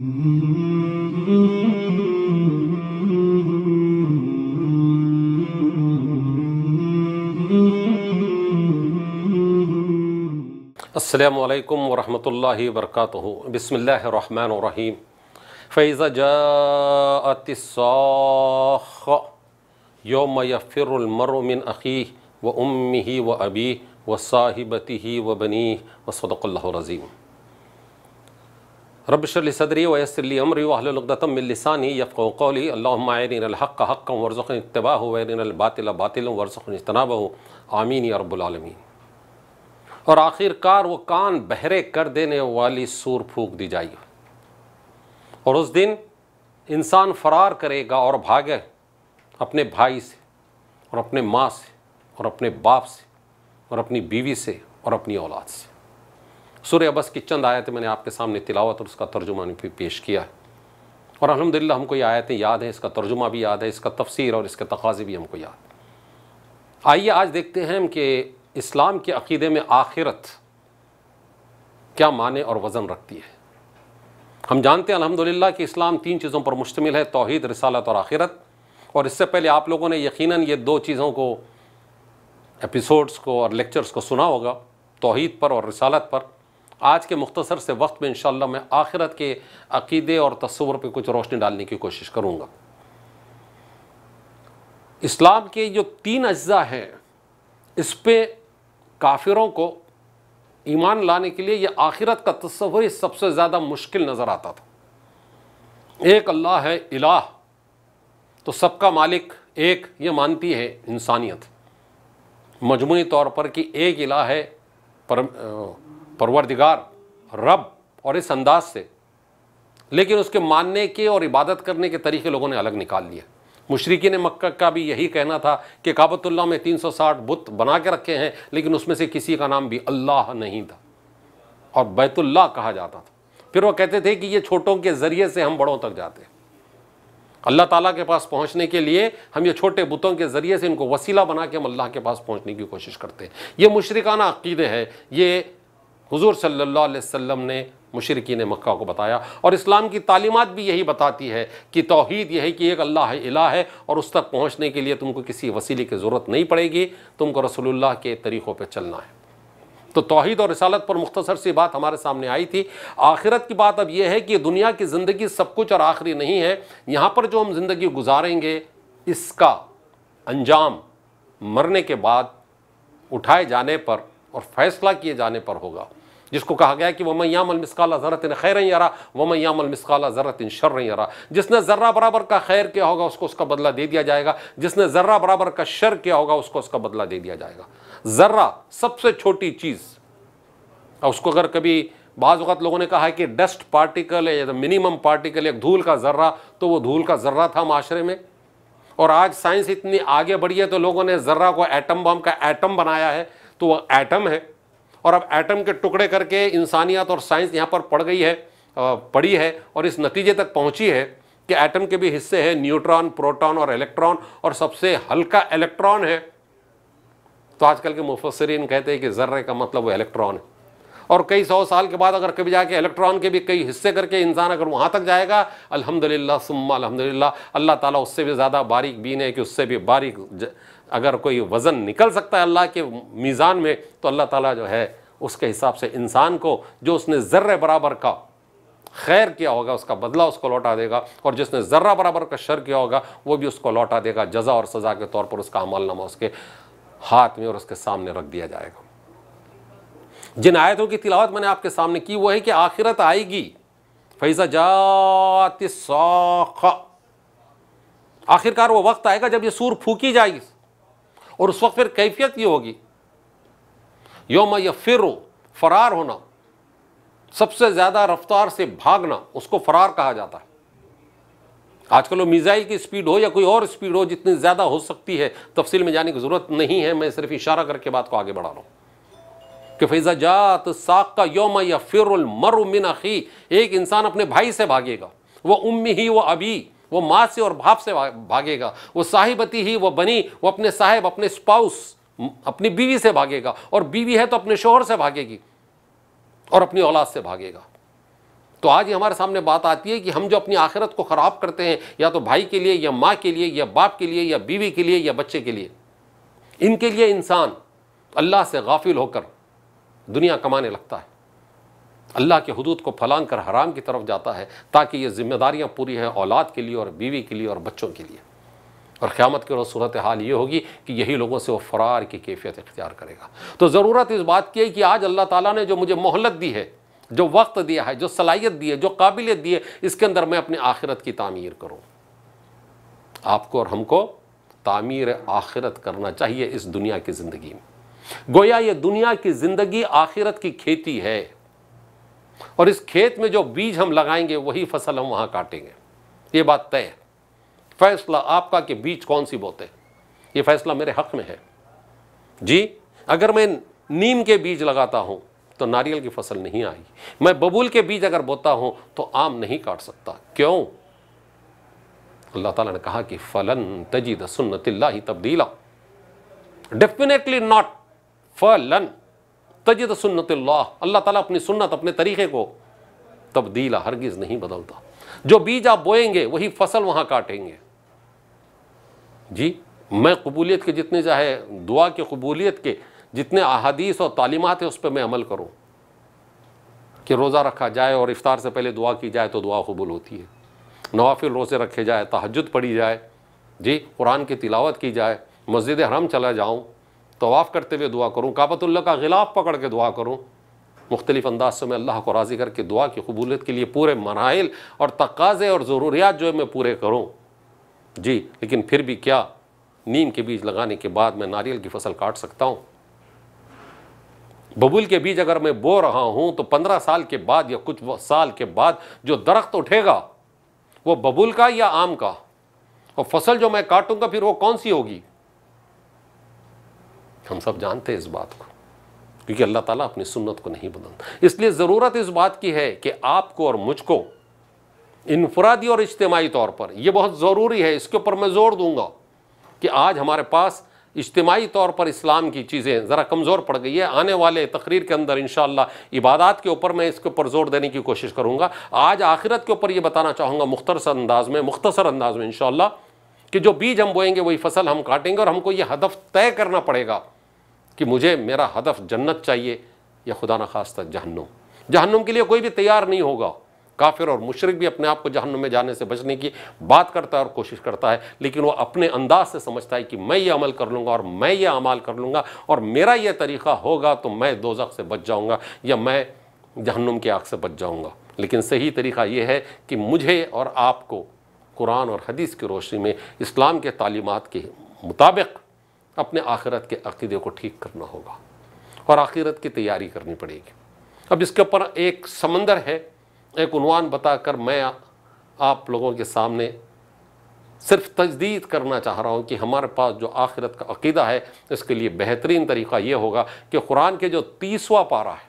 السلام عليكم ورحمة الله وبركاته بسم الله الرحمن الرحيم فإذا جاءت الصاخة يوم يفر المرء من أخيه وأمه وأبيه وصاحبته وبنيه وصدق الله العظيم رب لی صدری و یسر لی عمری و علطم من یفق و قولی اللہم مین الحق حقا حق ہوں ورضوخ اتباء ہو وین الباط الََََََََََ باطل ورزنا ہو آمینی رب العالمین اور آخر کار وہ کان بہرے کر دینے والی سور پھونک دی جائے اور اس دن انسان فرار کرے گا اور بھاگے اپنے بھائی سے اور اپنے ماں سے اور اپنے باپ سے اور اپنی بیوی سے اور اپنی اولاد سے سورہ سرِبس کی چند آیتیں میں نے آپ کے سامنے تلاوت اور اس کا ترجمہ پیش کیا ہے اور الحمدللہ ہم کو یہ آیتیں یاد ہیں اس کا ترجمہ بھی یاد ہے اس کا تفسیر اور اس کے تقاضے بھی ہم کو یاد آئیے آج دیکھتے ہیں کہ اسلام کے عقیدے میں آخرت کیا معنی اور وزن رکھتی ہے ہم جانتے ہیں الحمدللہ کہ اسلام تین چیزوں پر مشتمل ہے توحید رسالت اور آخرت اور اس سے پہلے آپ لوگوں نے یقیناً یہ دو چیزوں کو ایپیسوڈز کو اور لیکچرز کو سنا ہوگا توحید پر اور رسالت پر آج کے مختصر سے وقت میں انشاءاللہ میں آخرت کے عقیدے اور تصور پہ کچھ روشنی ڈالنے کی کوشش کروں گا اسلام کے جو تین اجزاء ہیں اس پہ کافروں کو ایمان لانے کے لیے یہ آخرت کا تصور سب سے زیادہ مشکل نظر آتا تھا ایک اللہ ہے الہ تو سب کا مالک ایک یہ مانتی ہے انسانیت مجموعی طور پر کہ ایک الہ ہے پروردگار رب اور اس انداز سے لیکن اس کے ماننے کے اور عبادت کرنے کے طریقے لوگوں نے الگ نکال لیے مشرقی نے مکہ کا بھی یہی کہنا تھا کہ کعبۃ اللہ میں تین سو ساٹھ بت بنا کے رکھے ہیں لیکن اس میں سے کسی کا نام بھی اللہ نہیں تھا اور بیت اللہ کہا جاتا تھا پھر وہ کہتے تھے کہ یہ چھوٹوں کے ذریعے سے ہم بڑوں تک جاتے ہیں اللہ تعالیٰ کے پاس پہنچنے کے لیے ہم یہ چھوٹے بتوں کے ذریعے سے ان کو وسیلہ بنا کے ہم اللہ کے پاس پہنچنے کی کوشش کرتے ہیں یہ مشرقانہ عقیدے ہیں یہ حضور صلی اللہ علیہ وسلم نے مشرقین مکہ کو بتایا اور اسلام کی تعلیمات بھی یہی بتاتی ہے کہ توحید یہ ہے کہ ایک اللہ ہے الہ ہے اور اس تک پہنچنے کے لیے تم کو کسی وسیلے کی ضرورت نہیں پڑے گی تم کو رسول اللہ کے طریقوں پہ چلنا ہے تو توحید اور رسالت پر مختصر سی بات ہمارے سامنے آئی تھی آخرت کی بات اب یہ ہے کہ دنیا کی زندگی سب کچھ اور آخری نہیں ہے یہاں پر جو ہم زندگی گزاریں گے اس کا انجام مرنے کے بعد اٹھائے جانے پر اور فیصلہ کیے جانے پر ہوگا جس کو کہا گیا کہ وہ میمل مسقالہ ذراً خیر یارا وہ میمل مسقالہ ذرات شر یارا جس نے ذرہ برابر کا خیر کیا ہوگا اس کو اس کا بدلہ دے دیا جائے گا جس نے ذرہ برابر کا شر کیا ہوگا اس کو اس کا بدلہ دے دیا جائے گا ذرہ سب سے چھوٹی چیز اور اس کو اگر کبھی بعض وقت لوگوں نے کہا ہے کہ ڈسٹ پارٹیکل یا منیمم پارٹیکل ایک دھول کا ذرہ تو وہ دھول کا ذرہ تھا معاشرے میں اور آج سائنس اتنی آگے بڑھی ہے تو لوگوں نے ذرہ کو ایٹم بام کا ایٹم بنایا ہے تو وہ ایٹم ہے اور اب ایٹم کے ٹکڑے کر کے انسانیت اور سائنس یہاں پر پڑ گئی ہے پڑی ہے اور اس نتیجے تک پہنچی ہے کہ ایٹم کے بھی حصے ہیں نیوٹران پروٹون اور الیکٹران اور سب سے ہلکا الیکٹران ہے تو آج کل کے مفسرین کہتے ہیں کہ ذرے کا مطلب وہ الیکٹران ہے اور کئی سو سال کے بعد اگر کبھی جا کے الیکٹران کے بھی کئی حصے کر کے انسان اگر وہاں تک جائے گا الحمدللہ للہ الحمدللہ اللہ تعالیٰ اس سے بھی زیادہ باریک بین ہے کہ اس سے بھی باریک اگر کوئی وزن نکل سکتا ہے اللہ کے میزان میں تو اللہ تعالیٰ جو ہے اس کے حساب سے انسان کو جو اس نے ذرہ برابر کا خیر کیا ہوگا اس کا بدلہ اس کو لوٹا دے گا اور جس نے ذرہ برابر کا شر کیا ہوگا وہ بھی اس کو لوٹا دے گا جزا اور سزا کے طور پر اس کا عمل نامہ اس کے ہاتھ میں اور اس کے سامنے رکھ دیا جائے گا جن آیتوں کی تلاوت میں نے آپ کے سامنے کی وہ ہے کہ آخرت آئے گی فیضہ جات آخرکار وہ وقت آئے گا جب یہ سور پھوکی جائے گی اور اس وقت پھر کیفیت یہ ہوگی یوم یا فرو فرار ہونا سب سے زیادہ رفتار سے بھاگنا اس کو فرار کہا جاتا ہے آج کل وہ میزائل کی اسپیڈ ہو یا کوئی اور اسپیڈ ہو جتنی زیادہ ہو سکتی ہے تفصیل میں جانے کی ضرورت نہیں ہے میں صرف اشارہ کر کے بات کو آگے بڑھا رہا ہوں کہ فیضا جات کا یوم یا فر المر من اخی ایک انسان اپنے بھائی سے بھاگے گا وہ امی ہی وہ ابھی وہ ماں سے اور بھاپ سے بھاگے گا وہ صاحبتی ہی وہ بنی وہ اپنے صاحب اپنے اسپاؤس اپنی بیوی سے بھاگے گا اور بیوی ہے تو اپنے شوہر سے بھاگے گی اور اپنی اولاد سے بھاگے گا تو آج یہ ہمارے سامنے بات آتی ہے کہ ہم جو اپنی آخرت کو خراب کرتے ہیں یا تو بھائی کے لیے یا ماں کے لیے یا باپ کے لیے یا بیوی کے لیے یا بچے کے لیے ان کے لیے انسان اللہ سے غافل ہو کر دنیا کمانے لگتا ہے اللہ کے حدود کو پھلان کر حرام کی طرف جاتا ہے تاکہ یہ ذمہ داریاں پوری ہیں اولاد کے لیے اور بیوی کے لیے اور بچوں کے لیے اور قیامت کی روز صورت حال یہ ہوگی کہ یہی لوگوں سے وہ فرار کی کیفیت اختیار کرے گا تو ضرورت اس بات کی ہے کہ آج اللہ تعالیٰ نے جو مجھے مہلت دی ہے جو وقت دیا ہے جو صلاحیت دی ہے جو قابلیت دی ہے اس کے اندر میں اپنے آخرت کی تعمیر کروں آپ کو اور ہم کو تعمیر آخرت کرنا چاہیے اس دنیا کی زندگی میں گویا یہ دنیا کی زندگی آخرت کی کھیتی ہے اور اس کھیت میں جو بیج ہم لگائیں گے وہی فصل ہم وہاں کاٹیں گے یہ بات طے فیصلہ آپ کا کہ بیج کون سی بوتے یہ فیصلہ میرے حق میں ہے جی اگر میں نیم کے بیج لگاتا ہوں تو ناریل کی فصل نہیں آئی میں ببول کے بیج اگر بوتا ہوں تو آم نہیں کاٹ سکتا کیوں اللہ تعالیٰ نے کہا کہ فلن تجید تبدیلا فلن سنت اللہ اللہ تعالیٰ اپنی سنت اپنے طریقے کو تبدیل ہرگز نہیں بدلتا جو بیج آپ بوئیں گے وہی فصل وہاں کاٹیں گے جی میں قبولیت کے جتنے چاہے دعا کے قبولیت کے جتنے احادیث اور تعلیمات ہیں اس پہ میں عمل کروں کہ روزہ رکھا جائے اور افطار سے پہلے دعا کی جائے تو دعا قبول ہوتی ہے نوافل روزے رکھے جائے تحجد پڑھی جائے جی قرآن کی تلاوت کی جائے مسجد حرم چلا جاؤں تواف کرتے ہوئے دعا کروں کعبت اللہ کا غلاف پکڑ کے دعا کروں مختلف انداز سے میں اللہ کو راضی کر کے دعا کی قبولیت کے لیے پورے مراحل اور تقاضے اور ضروریات جو ہے میں پورے کروں جی لیکن پھر بھی کیا نیم کے بیج لگانے کے بعد میں ناریل کی فصل کاٹ سکتا ہوں ببول کے بیج اگر میں بو رہا ہوں تو پندرہ سال کے بعد یا کچھ سال کے بعد جو درخت اٹھے گا وہ ببول کا یا آم کا اور فصل جو میں کاٹوں گا پھر وہ کون سی ہوگی ہم سب جانتے ہیں اس بات کو کیونکہ اللہ تعالیٰ اپنی سنت کو نہیں بدلتا اس لیے ضرورت اس بات کی ہے کہ آپ کو اور مجھ کو انفرادی اور اجتماعی طور پر یہ بہت ضروری ہے اس کے اوپر میں زور دوں گا کہ آج ہمارے پاس اجتماعی طور پر اسلام کی چیزیں ذرا کمزور پڑ گئی ہے آنے والے تقریر کے اندر انشاءاللہ عبادات کے اوپر میں اس کے اوپر زور دینے کی کوشش کروں گا آج آخرت کے اوپر یہ بتانا چاہوں گا مختصر انداز میں مختصر انداز میں انشاءاللہ کہ جو بیج ہم بوئیں گے وہی فصل ہم کاٹیں گے اور ہم کو یہ ہدف طے کرنا پڑے گا کہ مجھے میرا ہدف جنت چاہیے یا خدا نخواستہ جہنم جہنم کے لیے کوئی بھی تیار نہیں ہوگا کافر اور مشرق بھی اپنے آپ کو جہنم میں جانے سے بچنے کی بات کرتا ہے اور کوشش کرتا ہے لیکن وہ اپنے انداز سے سمجھتا ہے کہ میں یہ عمل کر لوں گا اور میں یہ عمل کر لوں گا اور میرا یہ طریقہ ہوگا تو میں دوزخ سے بچ جاؤں گا یا میں جہنم کی آگ سے بچ جاؤں گا لیکن صحیح طریقہ یہ ہے کہ مجھے اور آپ کو قرآن اور حدیث کی روشنی میں اسلام کے تعلیمات کے مطابق اپنے آخرت کے عقیدے کو ٹھیک کرنا ہوگا اور آخرت کی تیاری کرنی پڑے گی اب اس کے اوپر ایک سمندر ہے ایک عنوان بتا کر میں آپ لوگوں کے سامنے صرف تجدید کرنا چاہ رہا ہوں کہ ہمارے پاس جو آخرت کا عقیدہ ہے اس کے لیے بہترین طریقہ یہ ہوگا کہ قرآن کے جو تیسواں پارہ ہے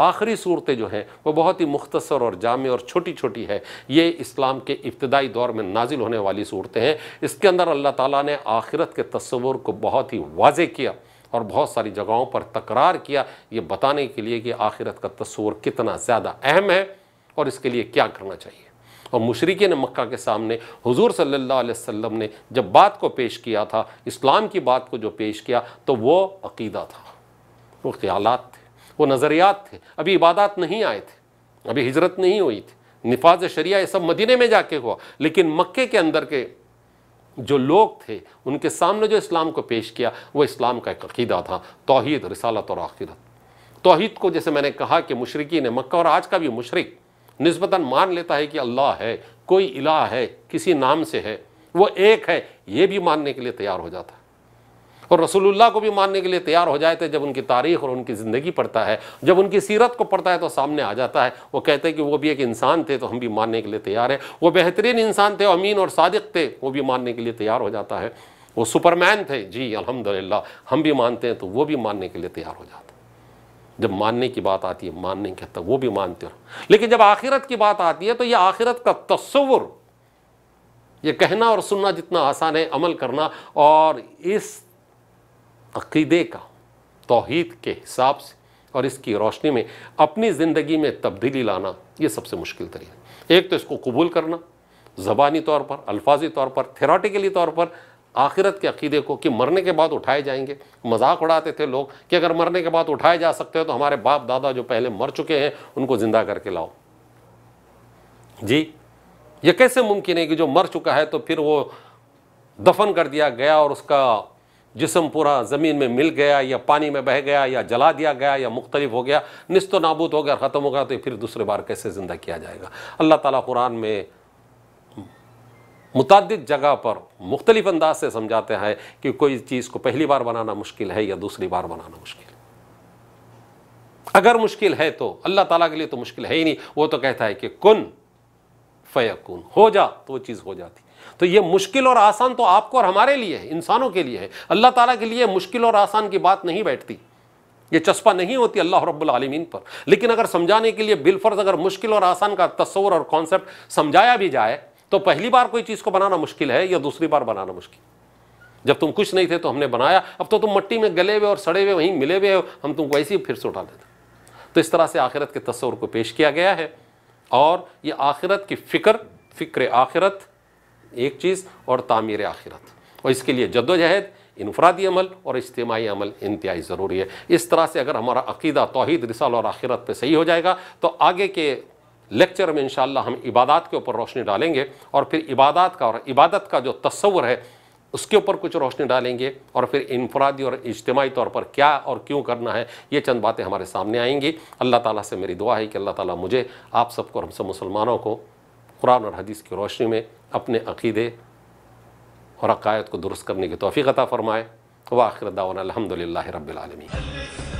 آخری صورتیں جو ہیں وہ بہت ہی مختصر اور جامع اور چھوٹی چھوٹی ہے یہ اسلام کے ابتدائی دور میں نازل ہونے والی صورتیں ہیں اس کے اندر اللہ تعالیٰ نے آخرت کے تصور کو بہت ہی واضح کیا اور بہت ساری جگہوں پر تکرار کیا یہ بتانے کے لیے کہ آخرت کا تصور کتنا زیادہ اہم ہے اور اس کے لیے کیا کرنا چاہیے اور مشرقی نے مکہ کے سامنے حضور صلی اللہ علیہ وسلم نے جب بات کو پیش کیا تھا اسلام کی بات کو جو پیش کیا تو وہ عقیدہ تھا وہ خیالات تھے وہ نظریات تھے ابھی عبادات نہیں آئے تھے ابھی ہجرت نہیں ہوئی تھی نفاذ شریعہ یہ سب مدینہ میں جا کے ہوا لیکن مکے کے اندر کے جو لوگ تھے ان کے سامنے جو اسلام کو پیش کیا وہ اسلام کا ایک عقیدہ تھا توحید رسالت اور آخرت توحید کو جیسے میں نے کہا کہ مشرقی نے مکہ اور آج کا بھی مشرق نسبتاً مان لیتا ہے کہ اللہ ہے کوئی الہ ہے کسی نام سے ہے وہ ایک ہے یہ بھی ماننے کے لیے تیار ہو جاتا ہے اور رسول اللہ کو بھی ماننے کے لیے تیار ہو جاتے تھے جب ان کی تاریخ اور ان کی زندگی پڑتا ہے جب ان کی سیرت کو پڑتا ہے تو سامنے آ جاتا ہے وہ کہتے ہیں کہ وہ بھی ایک انسان تھے تو ہم بھی ماننے کے لیے تیار ہیں وہ بہترین انسان تھے امین اور صادق تھے وہ بھی ماننے کے لیے تیار ہو جاتا ہے وہ سپرمین تھے جی الحمدللہ ہم بھی مانتے ہیں تو وہ بھی ماننے کے لیے تیار ہو جاتا جب ماننے کی بات آتی ہے ماننے کے تب وہ بھی مانتے ہو لیکن جب آخرت کی بات آتی ہے تو یہ آخرت کا تصور یہ کہنا اور سننا جتنا آسان ہے عمل کرنا اور اس عقیدے کا توحید کے حساب سے اور اس کی روشنی میں اپنی زندگی میں تبدیلی لانا یہ سب سے مشکل طریقہ ہے ایک تو اس کو قبول کرنا زبانی طور پر الفاظی طور پر تھیراٹیکلی طور پر آخرت کے عقیدے کو کہ مرنے کے بعد اٹھائے جائیں گے مذاق اڑاتے تھے لوگ کہ اگر مرنے کے بعد اٹھائے جا سکتے ہو تو ہمارے باپ دادا جو پہلے مر چکے ہیں ان کو زندہ کر کے لاؤ جی یہ کیسے ممکن ہے کہ جو مر چکا ہے تو پھر وہ دفن کر دیا گیا اور اس کا جسم پورا زمین میں مل گیا یا پانی میں بہہ گیا یا جلا دیا گیا یا مختلف ہو گیا نست و نابود ہو گیا ختم ہو گیا تو پھر دوسرے بار کیسے زندہ کیا جائے گا اللہ تعالیٰ قرآن میں متعدد جگہ پر مختلف انداز سے سمجھاتے ہیں کہ کوئی چیز کو پہلی بار بنانا مشکل ہے یا دوسری بار بنانا مشکل ہے اگر مشکل ہے تو اللہ تعالیٰ کے لیے تو مشکل ہے ہی نہیں وہ تو کہتا ہے کہ کن فیا کن ہو تو وہ چیز ہو جاتی ہے تو یہ مشکل اور آسان تو آپ کو اور ہمارے لیے ہے انسانوں کے لیے ہے اللہ تعالیٰ کے لیے مشکل اور آسان کی بات نہیں بیٹھتی یہ چسپا نہیں ہوتی اللہ رب العالمین پر لیکن اگر سمجھانے کے لیے بالفرض اگر مشکل اور آسان کا تصور اور کانسیپٹ سمجھایا بھی جائے تو پہلی بار کوئی چیز کو بنانا مشکل ہے یا دوسری بار بنانا مشکل جب تم کچھ نہیں تھے تو ہم نے بنایا اب تو تم مٹی میں گلے ہوئے اور سڑے ہوئے وہیں ملے ہوئے ہم تم کو ایسے ہی پھر سے اٹھا دیتے تو اس طرح سے آخرت کے تصور کو پیش کیا گیا ہے اور یہ آخرت کی فکر فکر آخرت ایک چیز اور تعمیر آخرت اور اس کے لیے جد و جہد انفرادی عمل اور اجتماعی عمل انتہائی ضروری ہے اس طرح سے اگر ہمارا عقیدہ توحید رسال اور آخرت پہ صحیح ہو جائے گا تو آگے کے لیکچر میں انشاءاللہ ہم عبادات کے اوپر روشنی ڈالیں گے اور پھر عبادات کا اور عبادت کا جو تصور ہے اس کے اوپر کچھ روشنی ڈالیں گے اور پھر انفرادی اور اجتماعی طور پر کیا اور کیوں کرنا ہے یہ چند باتیں ہمارے سامنے آئیں گی اللہ تعالیٰ سے میری دعا ہے کہ اللہ تعالیٰ مجھے آپ سب کو اور ہم سب مسلمانوں کو قرآن اور حدیث کی روشنی میں اپنے عقیدے اور عقائد کو درست کرنے کی توفیق عطا فرمائے وآخر دعوانا الحمدللہ الحمد رب العالمین